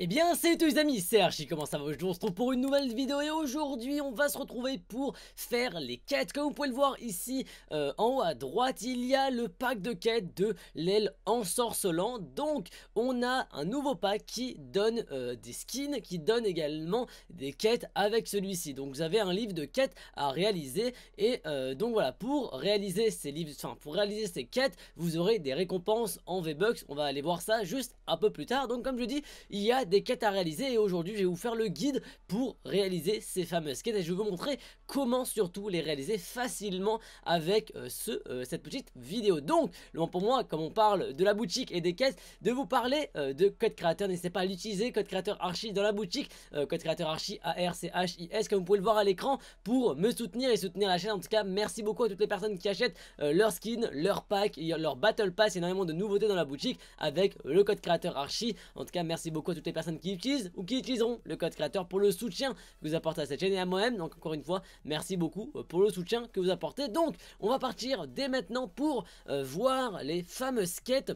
Eh bien salut tous les amis, Serge, comment ça va Aujourd'hui on se retrouve pour une nouvelle vidéo et aujourd'hui on va se retrouver pour faire les quêtes. Comme vous pouvez le voir ici euh, en haut à droite, il y a le pack de quêtes de l'aile ensorcelant. Donc on a un nouveau pack qui donne euh, des skins, qui donne également des quêtes avec celui-ci. Donc vous avez un livre de quêtes à réaliser et euh, donc voilà, pour réaliser ces livres, enfin pour réaliser ces quêtes, vous aurez des récompenses en V-Bucks. On va aller voir ça juste un peu plus tard. Donc comme je dis, il y a des quêtes à réaliser et aujourd'hui je vais vous faire le guide pour réaliser ces fameuses quêtes et je vais vous montrer comment surtout les réaliser facilement avec euh, ce, euh, cette petite vidéo. Donc, pour moi, comme on parle de la boutique et des quêtes, de vous parler euh, de code créateur, n'hésitez pas à l'utiliser, code créateur archi dans la boutique, code créateur archi A-R-C-H-I-S comme vous pouvez le voir à l'écran pour me soutenir et soutenir la chaîne. En tout cas, merci beaucoup à toutes les personnes qui achètent leur skin, leur pack, leur battle pass, énormément de nouveautés dans la boutique avec le code créateur archi. En tout cas, merci beaucoup à toutes les qui utilisent ou qui utiliseront le code créateur pour le soutien que vous apportez à cette chaîne et à moi-même. Donc encore une fois, merci beaucoup euh, pour le soutien que vous apportez. Donc on va partir dès maintenant pour euh, voir les fameuses quêtes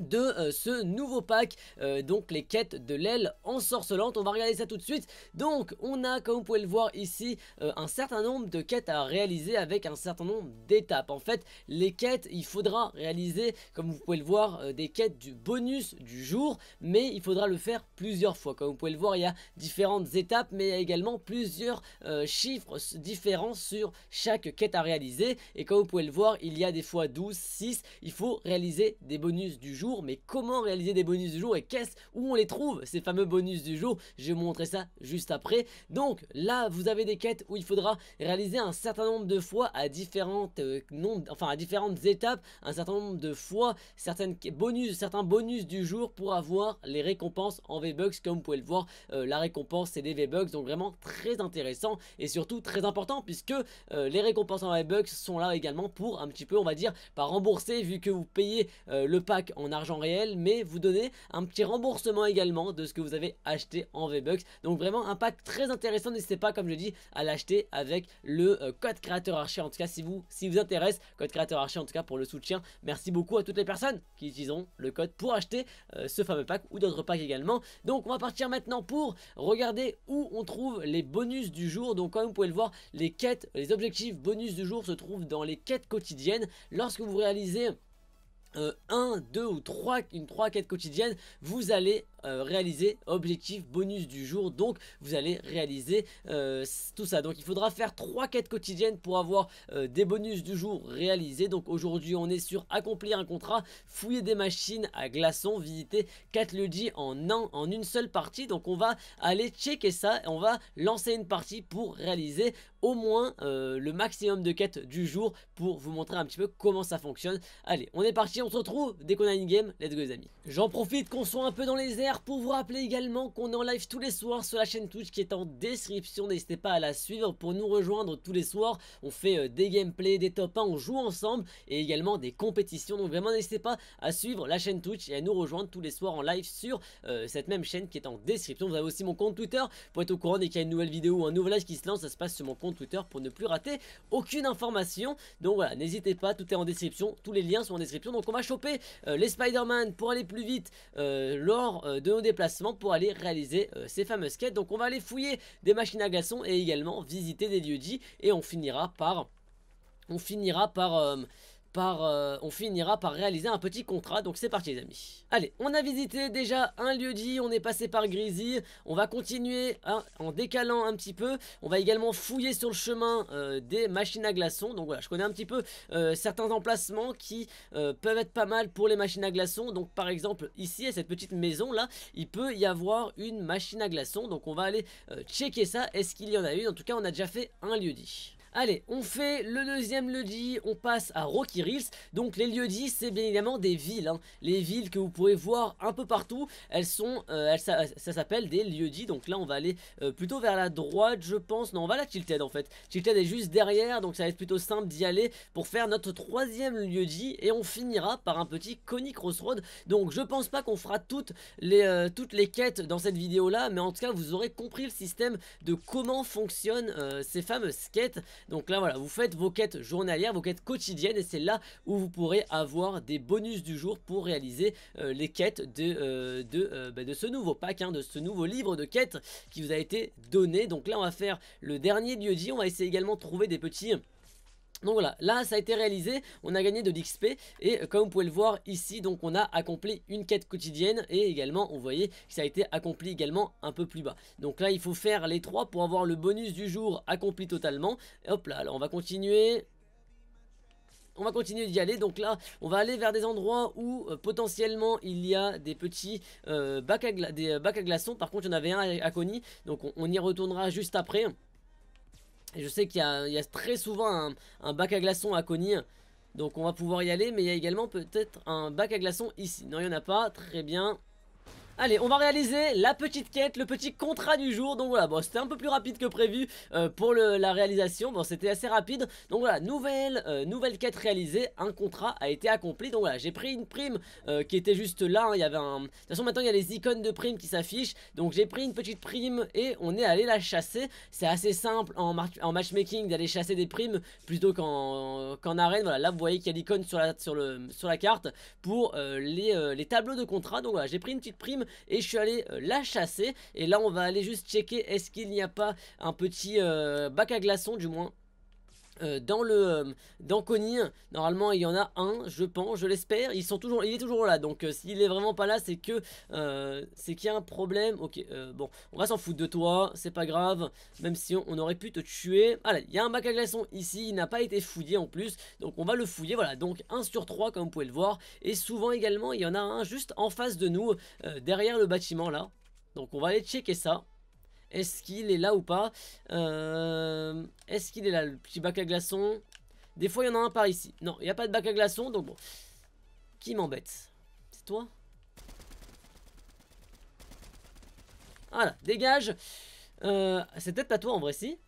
de euh, ce nouveau pack, euh, donc les quêtes de l'aile ensorcelante, on va regarder ça tout de suite. Donc on a, comme vous pouvez le voir ici, euh, un certain nombre de quêtes à réaliser avec un certain nombre d'étapes. En fait, les quêtes, il faudra réaliser, comme vous pouvez le voir, des quêtes du bonus du jour, mais il faudra le faire plusieurs fois. Comme vous pouvez le voir, il y a différentes étapes, mais il y a également plusieurs chiffres différents sur chaque quête à réaliser. Et comme vous pouvez le voir, il y a des fois 12, 6, il faut réaliser des bonus du jour mais comment réaliser des bonus du jour et qu'est-ce où on les trouve ces fameux bonus du jour Je vais vous montrer ça juste après. Donc là, vous avez des quêtes où il faudra réaliser un certain nombre de fois à différentes euh, enfin à différentes étapes, un certain nombre de fois certaines bonus, certains bonus du jour pour avoir les récompenses en V-Bucks. Comme vous pouvez le voir, euh, la récompense c'est des V-Bucks, donc vraiment très intéressant et surtout très important puisque euh, les récompenses en V-Bucks sont là également pour un petit peu, on va dire, pas rembourser vu que vous payez le pack en argent réel, mais vous donnez un petit remboursement également de ce que vous avez acheté en V-Bucks. Donc vraiment un pack très intéressant, n'hésitez pas comme je dis à l'acheter avec le euh, code créateur archer en tout cas si vous si vous intéresse, code créateur archi en tout cas pour le soutien. Merci beaucoup à toutes les personnes qui utiliseront le code pour acheter euh, ce fameux pack ou d'autres packs également. Donc on va partir maintenant pour regarder où on trouve les bonus du jour. Donc comme vous pouvez le voir, les quêtes, les objectifs bonus du jour se trouvent dans les quêtes quotidiennes. Lorsque vous réalisez 1, euh, 2 ou 3, une 3 quêtes quotidiennes, vous allez. Euh, réaliser objectif bonus du jour. Donc vous allez réaliser euh, tout ça. Donc il faudra faire trois quêtes quotidiennes pour avoir euh, des bonus du jour réalisés. Donc aujourd'hui on est sur accomplir un contrat, fouiller des machines à glaçons, visiter 4 ludis en un, en une seule partie. Donc on va aller checker ça on va lancer une partie pour réaliser au moins le maximum de quêtes du jour pour vous montrer un petit peu comment ça fonctionne. Allez, on est parti, on se retrouve dès qu'on a une game. Let's go les amis. J'en profite qu'on soit un peu dans les airs pour vous rappeler également qu'on est en live tous les soirs sur la chaîne Twitch qui est en description. N'hésitez pas à la suivre pour nous rejoindre tous les soirs. On fait euh, des gameplays, des top 1, on joue ensemble et également des compétitions. Donc vraiment n'hésitez pas à suivre la chaîne Twitch et à nous rejoindre tous les soirs en live sur euh, cette même chaîne qui est en description. Vous avez aussi mon compte Twitter pour être au courant dès qu'il y a une nouvelle vidéo ou un nouveau live qui se lance. Ça se passe sur mon compte Twitter pour ne plus rater aucune information. Donc voilà, n'hésitez pas, tout est en description. Tous les liens sont en description. Donc on va choper euh, les Spider-Man pour aller plus vite. Lors de de nos déplacements pour aller réaliser euh, ces fameuses quêtes. Donc on va aller fouiller des machines à glaçons et également visiter des lieux dits et on finira par on finira par euh, euh, on finira par réaliser un petit contrat, donc c'est parti les amis. Allez, on a visité déjà un lieu dit, on est passé par Grisy on va continuer hein, en décalant un petit peu, on va également fouiller sur le chemin euh, des machines à glaçons, donc voilà, je connais un petit peu euh, certains emplacements qui peuvent être pas mal pour les machines à glaçons, donc par exemple ici à cette petite maison là, il peut y avoir une machine à glaçons, donc on va aller checker ça, est-ce qu'il y en a une, en tout cas on a déjà fait un lieu dit. Allez, on fait le deuxième lieu-dit, on passe à Rocky Reels. Donc les lieux-dits, c'est bien évidemment des villes. Hein. Les villes que vous pouvez voir un peu partout, elles sont, euh, ça, s'appelle des lieux-dits. Donc là, on va aller euh, plutôt vers la droite, je pense. Non, on va à Tilted en fait. Tilted est juste derrière, donc ça va être plutôt simple d'y aller pour faire notre troisième lieu-dit. Et on finira par un petit Connie Crossroad. Donc je pense pas qu'on fera toutes les, euh, toutes les quêtes dans cette vidéo-là, mais en tout cas, vous aurez compris le système de comment fonctionnent ces fameuses quêtes. Donc là voilà, vous faites vos quêtes journalières, vos quêtes quotidiennes et c'est là où vous pourrez avoir des bonus du jour pour réaliser euh, les quêtes de, euh, euh, bah, de, ce nouveau pack, hein, de ce nouveau livre de quêtes qui vous a été donné. Donc là on va faire le dernier lieu dit, on va essayer également de trouver des petits donc voilà, là ça a été réalisé, on a gagné de l'XP et euh, comme vous pouvez le voir ici, donc on a accompli une quête quotidienne et également on voyait que ça a été accompli également un peu plus bas. Donc là il faut faire les trois pour avoir le bonus du jour accompli totalement. hop là, alors on va continuer, on va continuer d'y aller, donc là on va aller vers des endroits où euh, potentiellement il y a des petits euh, bacs, à des, à glaçons, par contre il y en avait un à, à donc on y retournera juste après. Et je sais qu'il y, a très souvent un, bac à glaçons à Coni. Donc on va pouvoir y aller, mais il y a également peut-être un bac à glaçons ici. Non, il n'y en a pas, très bien. Allez, on va réaliser la petite quête, le petit contrat du jour. Donc voilà, bon, c'était un peu plus rapide que prévu euh, pour la réalisation. Bon, c'était assez rapide. Donc voilà, nouvelle, euh, nouvelle quête réalisée. Un contrat a été accompli. Donc voilà, j'ai pris une prime euh, qui était juste là. Hein. il y avait De toute façon, maintenant, il y a les icônes de primes qui s'affichent. Donc j'ai pris une petite prime et on est allé la chasser. C'est assez simple en, matchmaking d'aller chasser des primes plutôt qu'en arène. Voilà, là, vous voyez qu'il y a l'icône sur la, sur, le, sur la carte pour les, les tableaux de contrat. Donc voilà, j'ai pris une petite prime et je suis allé euh, la chasser. Et là, on va aller juste checker est-ce qu'il n'y a pas un petit euh, bac à glaçons du moins euh, dans le euh, dans Connie. Normalement, il y en a un, je pense, je l'espère. Ils sont toujours, il est toujours là. Donc, euh, s'il est vraiment pas là, c'est que c'est qu'il y a un problème. Ok, bon, on va s'en foutre de toi, c'est pas grave. Même si on, aurait pu te tuer. Allez, il y a un bac à glaçons ici. Il n'a pas été fouillé en plus, donc on va le fouiller. Voilà, donc 1 sur 3 comme vous pouvez le voir. Et souvent également, il y en a un juste en face de nous, derrière le bâtiment là. Donc on va aller checker ça. Est-ce qu'il est là ou pas euh, Est-ce qu'il est là, le petit bac à glaçons Des fois, il y en a un par ici. Non, il n'y a pas de bac à glaçons, donc bon. Qui m'embête C'est toi Voilà, dégage euh, C'est peut-être pas toi en vrai, si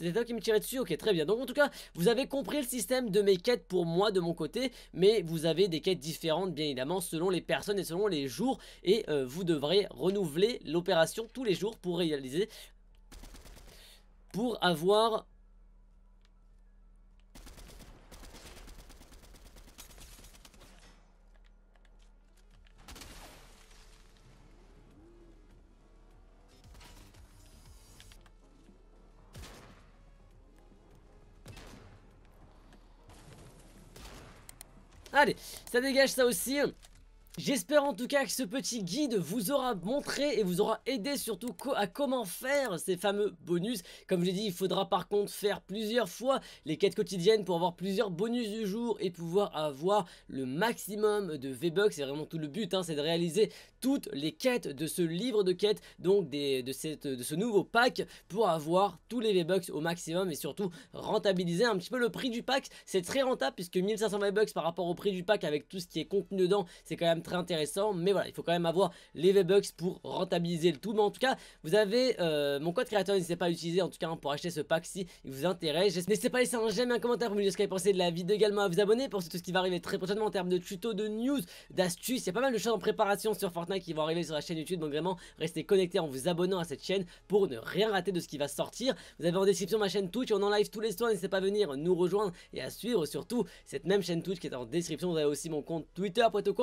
c'était toi qui me tirais dessus Ok, très bien. Donc en tout cas, vous avez compris le système de mes quêtes pour moi, de mon côté, mais vous avez des quêtes différentes, bien évidemment, selon les personnes et selon les jours, et euh, vous devrez renouveler l'opération tous les jours pour réaliser pour avoir Allez, ça dégage ça aussi. Hein. J'espère en tout cas que ce petit guide vous aura montré et vous aura aidé surtout à comment faire ces fameux bonus. Comme je l'ai dit, il faudra par contre faire plusieurs fois les quêtes quotidiennes pour avoir plusieurs bonus du jour et pouvoir avoir le maximum de V-Bucks. C'est vraiment tout le but, hein, c'est de réaliser toutes les quêtes de ce livre de quêtes, donc de, de ce nouveau pack pour avoir tous les V-Bucks au maximum et surtout rentabiliser un petit peu le prix du pack. C'est très rentable puisque 1500 V-Bucks par rapport au prix du pack avec tout ce qui est contenu dedans, c'est quand même très intéressant, mais voilà, il faut quand même avoir les V-Bucks pour rentabiliser le tout. Mais en tout cas, vous avez euh, mon code créateur, n'hésitez pas à l'utiliser en tout cas hein, pour acheter ce pack si il vous intéresse. N'hésitez pas à laisser un j'aime un commentaire pour me dire ce que vous pensé de la vidéo également, à vous abonner pour tout ce qui va arriver très prochainement en termes de tutos, de news, d'astuces. Il y a pas mal de choses en préparation sur Fortnite qui vont arriver sur la chaîne YouTube, donc vraiment restez connectés en vous abonnant à cette chaîne pour ne rien rater de ce qui va sortir. Vous avez en description ma chaîne Twitch, on en live tous les soirs, n'hésitez pas à venir nous rejoindre et à suivre surtout cette même chaîne Twitch qui est en description. Vous avez aussi mon compte Twitter, pour être au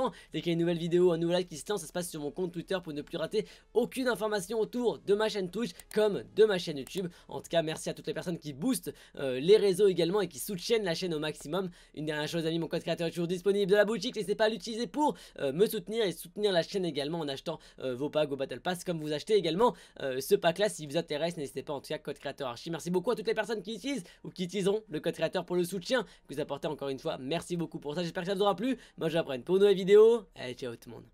nouvelle vidéo, un nouveau live qui se lance, ça se passe sur mon compte Twitter pour ne plus rater aucune information autour de ma chaîne Twitch comme de ma chaîne YouTube. En tout cas, merci à toutes les personnes qui boostent euh, les réseaux également et qui soutiennent la chaîne au maximum. Une dernière chose, amis, mon code créateur est toujours disponible de la boutique. N'hésitez pas à l'utiliser pour euh, me soutenir et soutenir la chaîne également en achetant euh, vos packs, au Battle Pass, comme vous achetez également ce pack-là. Si vous intéresse, n'hésitez pas en tout cas, code créateur Archie. Merci beaucoup à toutes les personnes qui utilisent ou qui utiliseront le code créateur pour le soutien que vous apportez encore une fois. Merci beaucoup pour ça. J'espère que ça vous aura plu. Moi, j'apprenne pour une nouvelle vidéo. جودمون